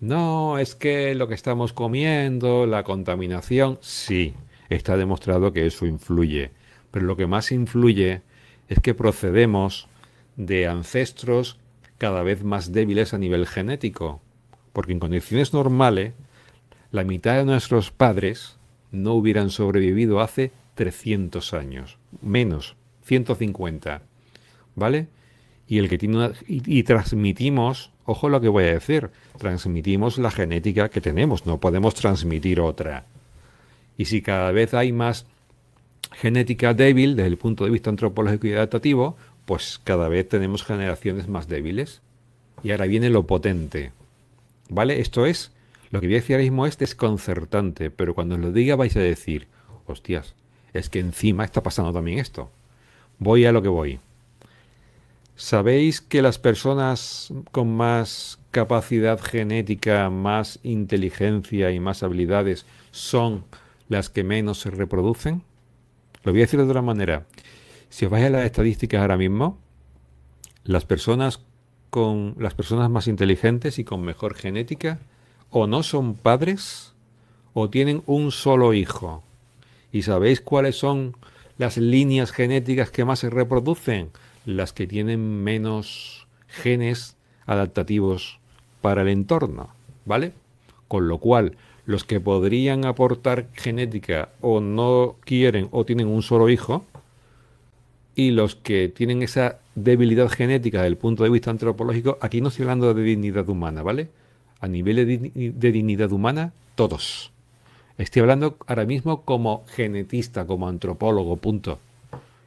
No, es que lo que estamos comiendo, la contaminación, sí, está demostrado que eso influye. Pero lo que más influye es que procedemos de ancestros cada vez más débiles a nivel genético. Porque en condiciones normales, la mitad de nuestros padres no hubieran sobrevivido hace 300 años, menos, 150. ¿Vale? y el que tiene y, transmitimos, ojo lo que voy a decir, transmitimos la genética que tenemos, no podemos transmitir otra. Y si cada vez hay más genética débil desde el punto de vista antropológico y adaptativo, pues cada vez tenemos generaciones más débiles. Y ahora viene lo potente. ¿Vale? Esto es, lo que voy a decir ahora mismo es desconcertante, pero cuando os lo diga vais a decir, hostias, es que encima está pasando también esto. Voy a lo que voy. ¿Sabéis que las personas con más capacidad genética, más inteligencia y más habilidades son las que menos se reproducen? Lo voy a decir de otra manera. Si os vais a las estadísticas ahora mismo, las personas con las personas más inteligentes y con mejor genética o no son padres o tienen un solo hijo. ¿Y sabéis cuáles son las líneas genéticas que más se reproducen? las que tienen menos genes adaptativos para el entorno, ¿vale? Con lo cual, los que podrían aportar genética o no quieren o tienen un solo hijo, y los que tienen esa debilidad genética desde el punto de vista antropológico, aquí no estoy hablando de dignidad humana, ¿vale? A nivel de, dignidad humana, todos. Estoy hablando ahora mismo como genetista, como antropólogo, punto.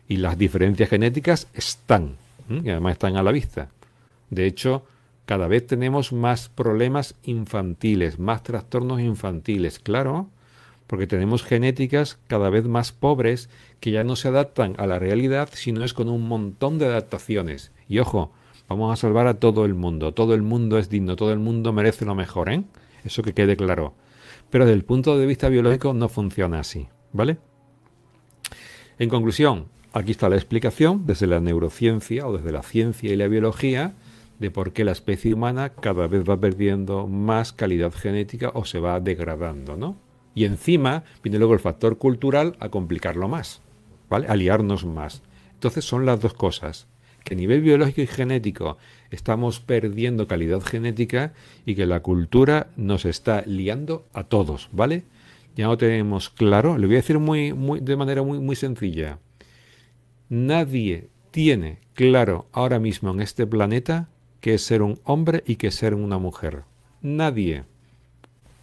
Y las diferencias genéticas están, y además están a la vista. De hecho, cada vez tenemos más problemas infantiles, más trastornos infantiles, claro, porque tenemos genéticas cada vez más pobres que ya no se adaptan a la realidad, si no es con un montón de adaptaciones. Y ojo, vamos a salvar a todo el mundo, todo el mundo es digno, todo el mundo merece lo mejor, ¿eh? Eso que quede claro. Pero desde el punto de vista biológico no funciona así, ¿vale? En conclusión, Aquí está la explicación desde la neurociencia o desde la ciencia y la biología de por qué la especie humana cada vez va perdiendo más calidad genética o se va degradando, ¿no? Y encima viene luego el factor cultural a complicarlo más, ¿vale? A liarnos más. Entonces son las dos cosas, que a nivel biológico y genético estamos perdiendo calidad genética y que la cultura nos está liando a todos, ¿vale? Ya lo tenemos claro, le voy a decir muy, muy, de manera muy, muy sencilla. Nadie tiene claro ahora mismo en este planeta qué es ser un hombre y qué es ser una mujer. Nadie.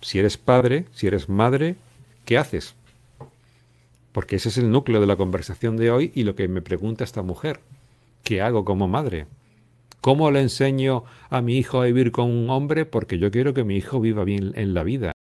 Si eres padre, si eres madre, ¿qué haces? Porque ese es el núcleo de la conversación de hoy y lo que me pregunta esta mujer. ¿Qué hago como madre? ¿Cómo le enseño a mi hijo a vivir con un hombre? Porque yo quiero que mi hijo viva bien en la vida.